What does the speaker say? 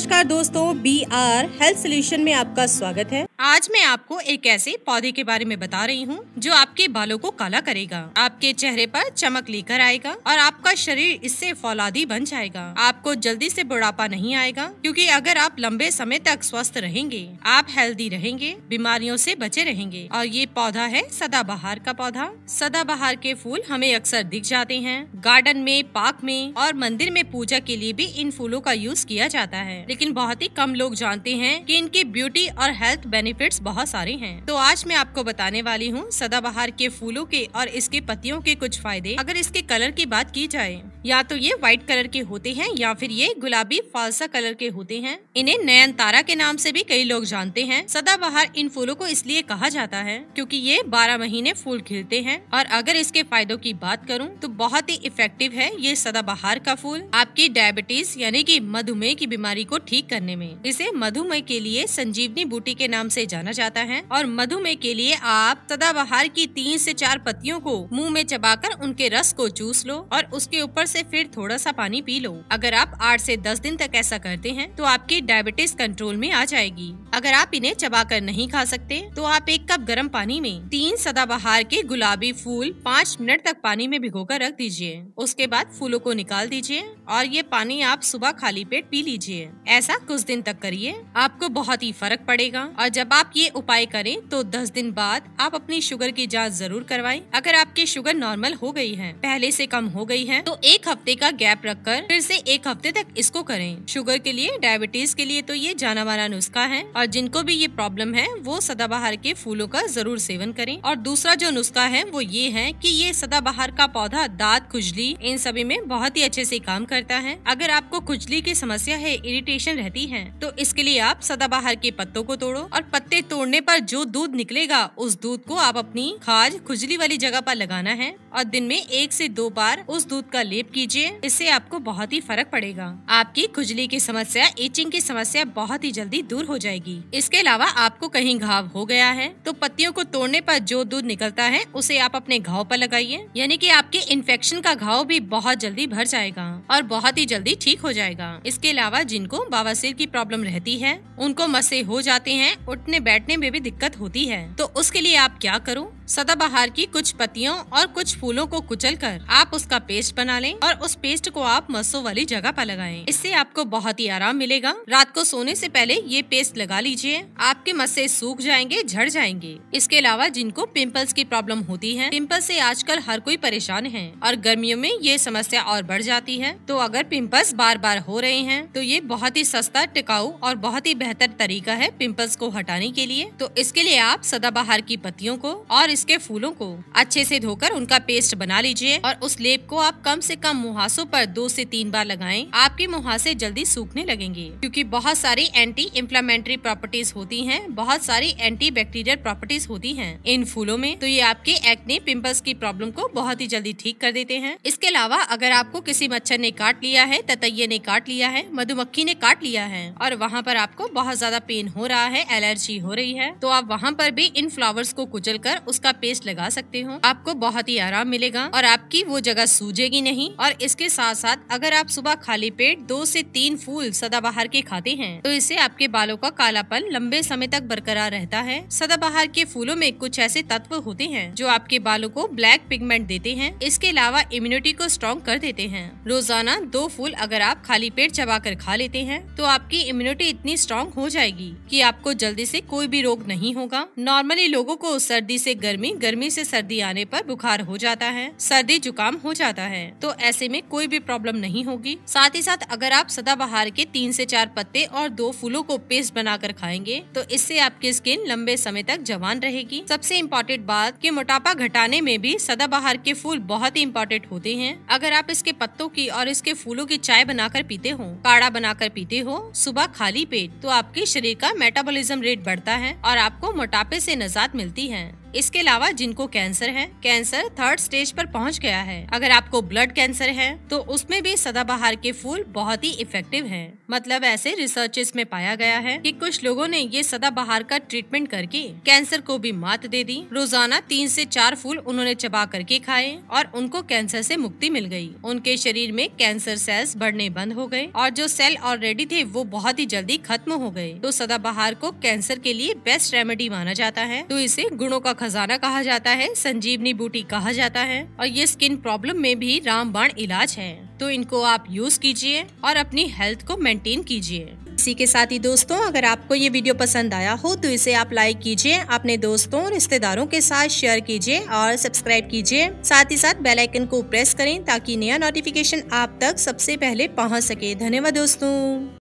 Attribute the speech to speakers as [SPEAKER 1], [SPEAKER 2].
[SPEAKER 1] नमस्कार दोस्तों B our health solution में आपका स्वागत है आज मैं आपको एक ऐसे पौधे के बारे में बता रही हूँ जो आपके बालों को काला करेगा आपके चेहरे पर चमक लेकर आएगा और आपका शरीर इससे फौलादी बन जाएगा आपको जल्दी से बुढ़ापा नहीं आएगा क्योंकि अगर आप लंबे समय तक स्वस्थ रहेंगे आप हेल्दी रहेंगे बीमारियों से बचे रहेंगे और ये पौधा है सदाबहार का पौधा सदाबहार के फूल हमें अक्सर दिख जाते हैं गार्डन में पार्क में और मंदिर में पूजा के लिए भी इन फूलों का यूज किया जाता है लेकिन बहुत ही कम लोग जानते हैं कि इनके ब्यूटी और हेल्थ बेनिफिट्स बहुत सारे हैं तो आज मैं आपको बताने वाली हूँ सदाबहार के फूलों के और इसके पत्तियों के कुछ फायदे अगर इसके कलर की बात की जाए या तो ये व्हाइट कलर के होते हैं या फिर ये गुलाबी फालसा कलर के होते हैं इन्हें नयन तारा के नाम से भी कई लोग जानते हैं सदाबहार इन फूलों को इसलिए कहा जाता है क्योंकि ये बारह महीने फूल खिलते हैं और अगर इसके फायदों की बात करूं तो बहुत ही इफेक्टिव है ये सदाबहार का फूल आपकी डायबिटीज यानी कि मधुमेह की बीमारी को ठीक करने में इसे मधुमेह के लिए संजीवनी बूटी के नाम से जाना जाता है और मधुमेह के लिए आप सदाबहार की तीन से चार पत्तियों को मुंह में चबाकर उनके रस को चूस लो और उसके ऊपर से फिर थोड़ा सा पानी पी लो अगर आप आठ से दस दिन तक ऐसा करते हैं तो आपकी डायबिटीज कंट्रोल में आ जाएगी अगर आप इन्हें चबाकर नहीं खा सकते तो आप एक कप गर्म पानी में तीन सदाबहार के गुलाबी फूल पाँच मिनट तक पानी में कर रख दीजिए उसके बाद फूलों को निकाल दीजिए और ये पानी आप सुबह खाली पेट पी लीजिए ऐसा कुछ दिन तक करिए आपको बहुत ही फर्क पड़ेगा और जब आप ये उपाय करें तो 10 दिन बाद आप अपनी शुगर की जांच जरूर करवाएं अगर आपकी शुगर नॉर्मल हो गई है पहले से कम हो गई है तो एक हफ्ते का गैप रखकर फिर से एक हफ्ते तक इसको करें शुगर के लिए डायबिटीज के लिए तो ये जाना माना नुस्खा है और जिनको भी ये प्रॉब्लम है वो सदाबहार के फूलों का जरूर सेवन करें और दूसरा जो नुस्खा है वो ये है की ये सदाबहार का पौधा दाँत खुजली इन सभी में बहुत ही अच्छे से काम करता है अगर आपको खुजली की समस्या है इरिटेशन कंडीशन रहती है तो इसके लिए आप सदाबहार के पत्तों को तोड़ो और पत्ते तोड़ने पर जो दूध निकलेगा उस दूध को आप अपनी खाज खुजली वाली जगह पर लगाना है और दिन में एक से दो बार उस दूध का लेप कीजिए इससे आपको बहुत ही फर्क पड़ेगा आपकी खुजली की समस्या इचिंग की समस्या बहुत ही जल्दी दूर हो जाएगी इसके अलावा आपको कहीं घाव हो गया है तो पत्तियों को तोड़ने पर जो दूध निकलता है उसे आप अपने घाव पर लगाइए यानी कि आपके इन्फेक्शन का घाव भी बहुत जल्दी भर जाएगा और बहुत ही जल्दी ठीक हो जाएगा इसके अलावा जिनको को बवासीर की प्रॉब्लम रहती है उनको मसे हो जाते हैं उठने बैठने में भी दिक्कत होती है तो उसके लिए आप क्या करो सदाबहार की कुछ पत्तियों और कुछ फूलों को कुचल कर आप उसका पेस्ट बना लें और उस पेस्ट को आप मसो वाली जगह पर लगाएं। इससे आपको बहुत ही आराम मिलेगा रात को सोने से पहले ये पेस्ट लगा लीजिए आपके मस्से सूख जाएंगे झड़ जाएंगे इसके अलावा जिनको पिंपल्स की प्रॉब्लम होती है पिंपल से आजकल हर कोई परेशान है और गर्मियों में ये समस्या और बढ़ जाती है तो अगर पिंपल्स बार बार हो रहे हैं तो ये बहुत ही सस्ता टिकाऊ और बहुत ही बेहतर तरीका है पिंपल्स को हटाने के लिए तो इसके लिए आप सदाबहार की पत्तियों को और रोजेस के फूलों को अच्छे से धोकर उनका पेस्ट बना लीजिए और उस लेप को आप कम से कम मुहासों पर दो से तीन बार लगाएं आपके मुहासे जल्दी सूखने लगेंगे क्योंकि बहुत सारी एंटी इम्प्लामेंट्री प्रॉपर्टीज होती हैं बहुत सारी एंटी बैक्टीरियल प्रॉपर्टीज होती है इन फूलों में तो ये आपके एक्ने पिम्पल्स की प्रॉब्लम को बहुत ही जल्दी ठीक कर देते हैं इसके अलावा अगर आपको किसी मच्छर ने काट लिया है ततये ने काट लिया है मधुमक्खी ने काट लिया है और वहाँ पर आपको बहुत ज्यादा पेन हो रहा है एलर्जी हो रही है तो आप वहाँ पर भी इन फ्लावर्स को कुचल कर उसका का पेस्ट लगा सकते हो आपको बहुत ही आराम मिलेगा और आपकी वो जगह सूझेगी नहीं और इसके साथ साथ अगर आप सुबह खाली पेट दो से तीन फूल सदाबहार के खाते हैं तो इससे आपके बालों का कालापन लंबे समय तक बरकरार रहता है सदाबहार के फूलों में कुछ ऐसे तत्व होते हैं जो आपके बालों को ब्लैक पिगमेंट देते हैं इसके अलावा इम्यूनिटी को स्ट्रॉन्ग कर देते हैं रोजाना दो फूल अगर आप खाली पेट चबा कर खा लेते हैं तो आपकी इम्यूनिटी इतनी स्ट्रॉन्ग हो जाएगी की आपको जल्दी ऐसी कोई भी रोग नहीं होगा नॉर्मली लोगो को सर्दी ऐसी गर्मी गर्मी गर्मी से सर्दी आने पर बुखार हो जाता है सर्दी जुकाम हो जाता है तो ऐसे में कोई भी प्रॉब्लम नहीं होगी साथ ही साथ अगर आप सदाबहार के तीन से चार पत्ते और दो फूलों को पेस्ट बनाकर खाएंगे तो इससे आपकी स्किन लंबे समय तक जवान रहेगी सबसे इम्पोर्टेंट बात की मोटापा घटाने में भी सदाबहार के फूल बहुत ही इम्पोर्टेंट होते हैं अगर आप इसके पत्तों की और इसके फूलों की चाय बनाकर पीते हो काढ़ा बनाकर पीते हो सुबह खाली पेट तो आपके शरीर का मेटाबॉलिज्म रेट बढ़ता है और आपको मोटापे से निजात मिलती है इसके अलावा जिनको कैंसर है कैंसर थर्ड स्टेज पर पहुंच गया है अगर आपको ब्लड कैंसर है तो उसमें भी सदाबहार के फूल बहुत ही इफेक्टिव हैं। मतलब ऐसे रिसर्च में पाया गया है कि कुछ लोगों ने ये सदाबहार का ट्रीटमेंट करके कैंसर को भी मात दे दी रोजाना तीन से चार फूल उन्होंने चबा करके खाए और उनको कैंसर से मुक्ति मिल गई उनके शरीर में कैंसर सेल्स बढ़ने बंद हो गए और जो सेल ऑलरेडी थे वो बहुत ही जल्दी खत्म हो गए तो सदाबहार को कैंसर के लिए बेस्ट रेमेडी माना जाता है तो इसे गुणों का खजाना कहा जाता है संजीवनी बूटी कहा जाता है और ये स्किन प्रॉब्लम में भी रामबाण इलाज है तो इनको आप यूज कीजिए और अपनी हेल्थ को मेंटेन कीजिए इसी के साथ ही दोस्तों अगर आपको ये वीडियो पसंद आया हो तो इसे आप लाइक कीजिए अपने दोस्तों और रिश्तेदारों के साथ शेयर कीजिए और सब्सक्राइब कीजिए साथ ही साथ बेल आइकन को प्रेस करें ताकि नया नोटिफिकेशन आप तक सबसे पहले पहुंच सके धन्यवाद दोस्तों